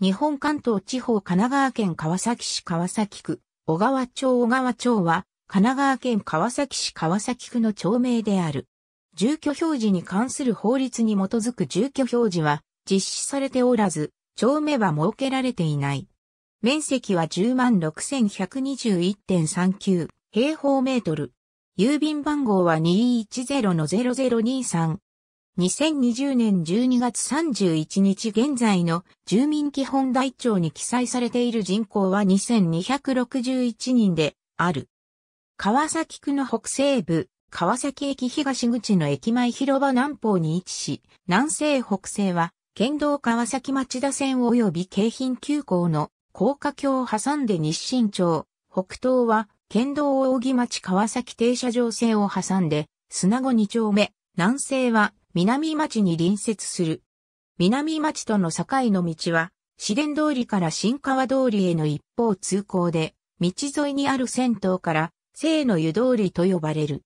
日本関東地方神奈川県川崎市川崎区、小川町小川町は、神奈川県川崎市川崎区の町名である。住居表示に関する法律に基づく住居表示は実施されておらず、町名は設けられていない。面積は106,121.39平方メートル。郵便番号は210-0023。2020年12月31日現在の住民基本台帳に記載されている人口は2261人である。川崎区の北西部、川崎駅東口の駅前広場南方に位置し、南西北西は、県道川崎町田線及び京浜急行の高架橋を挟んで日清町、北東は、県道大木町川崎停車場線を挟んで、砂子2丁目、南西は、南町に隣接する。南町との境の道は、市電通りから新川通りへの一方通行で、道沿いにある銭湯から、聖の湯通りと呼ばれる。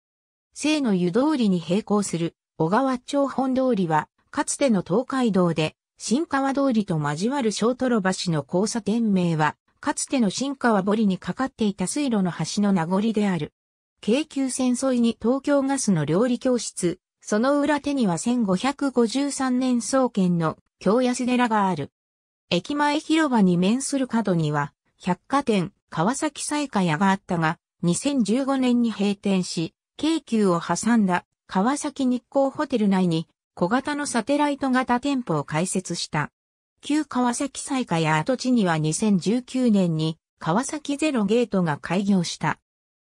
聖の湯通りに並行する小川町本通りは、かつての東海道で、新川通りと交わる小ロ橋の交差点名は、かつての新川堀にかかっていた水路の橋の名残である。京急線沿いに東京ガスの料理教室、その裏手には1553年創建の京安寺がある。駅前広場に面する角には、百貨店、川崎西貨屋があったが、2015年に閉店し、京急を挟んだ川崎日光ホテル内に小型のサテライト型店舗を開設した。旧川崎西貨屋跡地には2019年に川崎ゼロゲートが開業した。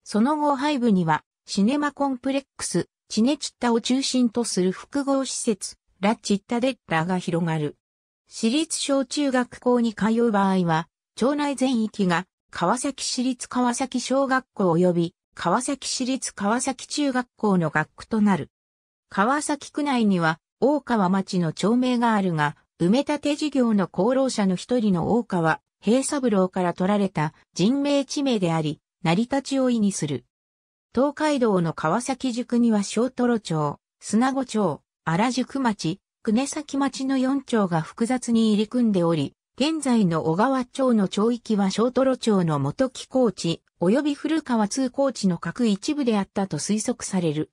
その後廃部にはシネマコンプレックス、チネチッタを中心とする複合施設、ラ・チッタ・デッラが広がる。私立小中学校に通う場合は、町内全域が川崎市立川崎小学校及び川崎市立川崎中学校の学区となる。川崎区内には大川町の町名があるが、埋め立て事業の功労者の一人の大川平三郎から取られた人名地名であり、成り立ちを意味する。東海道の川崎宿には小トロ町、砂子町、荒宿町、久根崎町の4町が複雑に入り組んでおり、現在の小川町の町域は小トロ町の元木高地、及び古川通高地の各一部であったと推測される。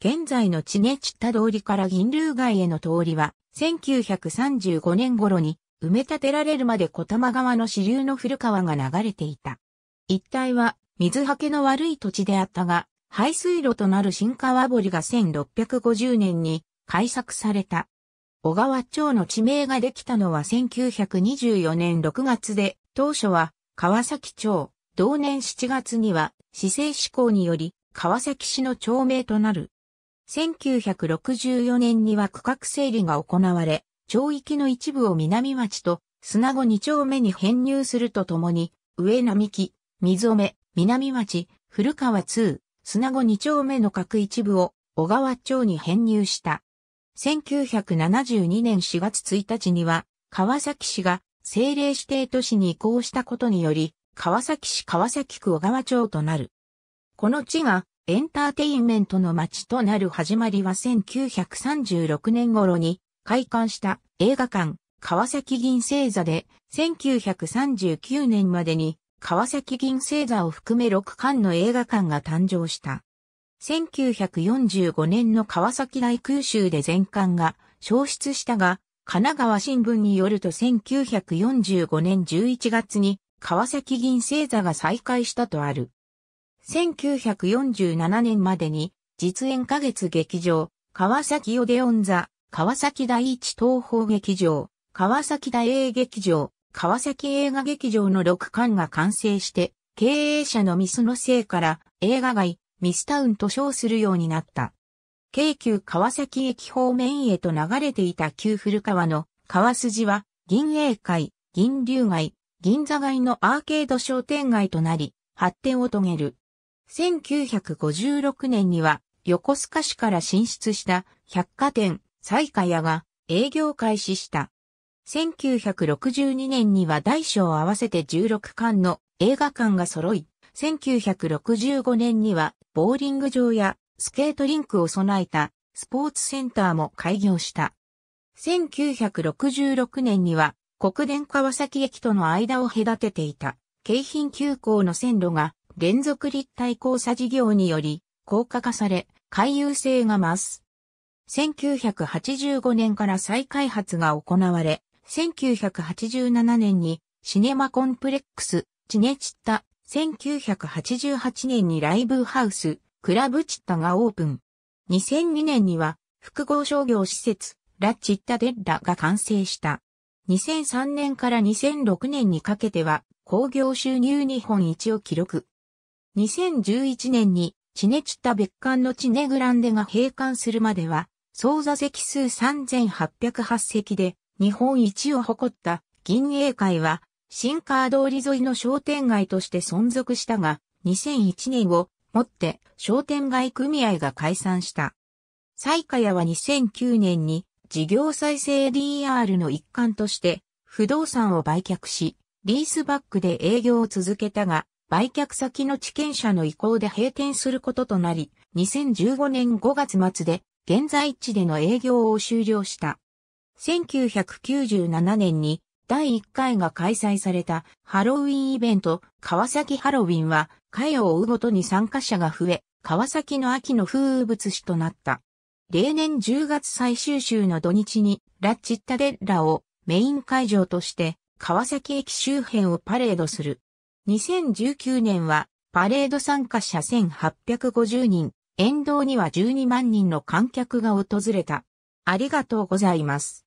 現在の地根っ田通りから銀流街への通りは、1935年頃に埋め立てられるまで小玉川の支流の古川が流れていた。一帯は水はけの悪い土地であったが、排水路となる新川堀が1650年に開削された。小川町の地名ができたのは1924年6月で、当初は川崎町、同年7月には市政施行により川崎市の町名となる。1964年には区画整理が行われ、町域の一部を南町と砂子2丁目に編入するとともに、上並木、水染、南町、古川2、砂子2丁目の各一部を小川町に編入した。1972年4月1日には、川崎市が政令指定都市に移行したことにより、川崎市川崎区小川町となる。この地がエンターテインメントの町となる始まりは1936年頃に開館した映画館川崎銀星座で1939年までに川崎銀星座を含め6巻の映画館が誕生した。1945年の川崎大空襲で全館が消失したが、神奈川新聞によると1945年11月に川崎銀星座が再開したとある。1947年までに実演花月劇場、川崎オデオン座、川崎第一東方劇場、川崎大英劇場、川崎映画劇場の6巻が完成して、経営者のミスのせいから映画街、ミスタウンと称するようになった。京急川崎駅方面へと流れていた旧古川の川筋は、銀栄街、銀流街、銀座街のアーケード商店街となり、発展を遂げる。1956年には、横須賀市から進出した百貨店、西海屋が営業開始した。1962年には大小合わせて16巻の映画館が揃い、1965年にはボーリング場やスケートリンクを備えたスポーツセンターも開業した。1966年には国電川崎駅との間を隔てていた京浜急行の線路が連続立体交差事業により高架化され、回遊性が増す。1985年から再開発が行われ、1987年にシネマコンプレックス、チネチッタ、1988年にライブハウス、クラブチッタがオープン。2002年には複合商業施設、ラチッタデッラが完成した。2003年から2006年にかけては、工業収入日本一を記録。2011年に、チネチッタ別館のチネグランデが閉館するまでは、総座席数3808席で、日本一を誇った銀英会は、新川通り沿いの商店街として存続したが、2001年をもって商店街組合が解散した。西下屋は2009年に事業再生 DR の一環として不動産を売却し、リースバックで営業を続けたが、売却先の地権者の意向で閉店することとなり、2015年5月末で現在地での営業を終了した。1997年に第1回が開催されたハロウィンイベント、川崎ハロウィンは、会を追うごとに参加者が増え、川崎の秋の風物詩となった。例年10月最終週の土日に、ラ・ッチッタデッラをメイン会場として、川崎駅周辺をパレードする。2019年は、パレード参加者1850人、沿道には12万人の観客が訪れた。ありがとうございます。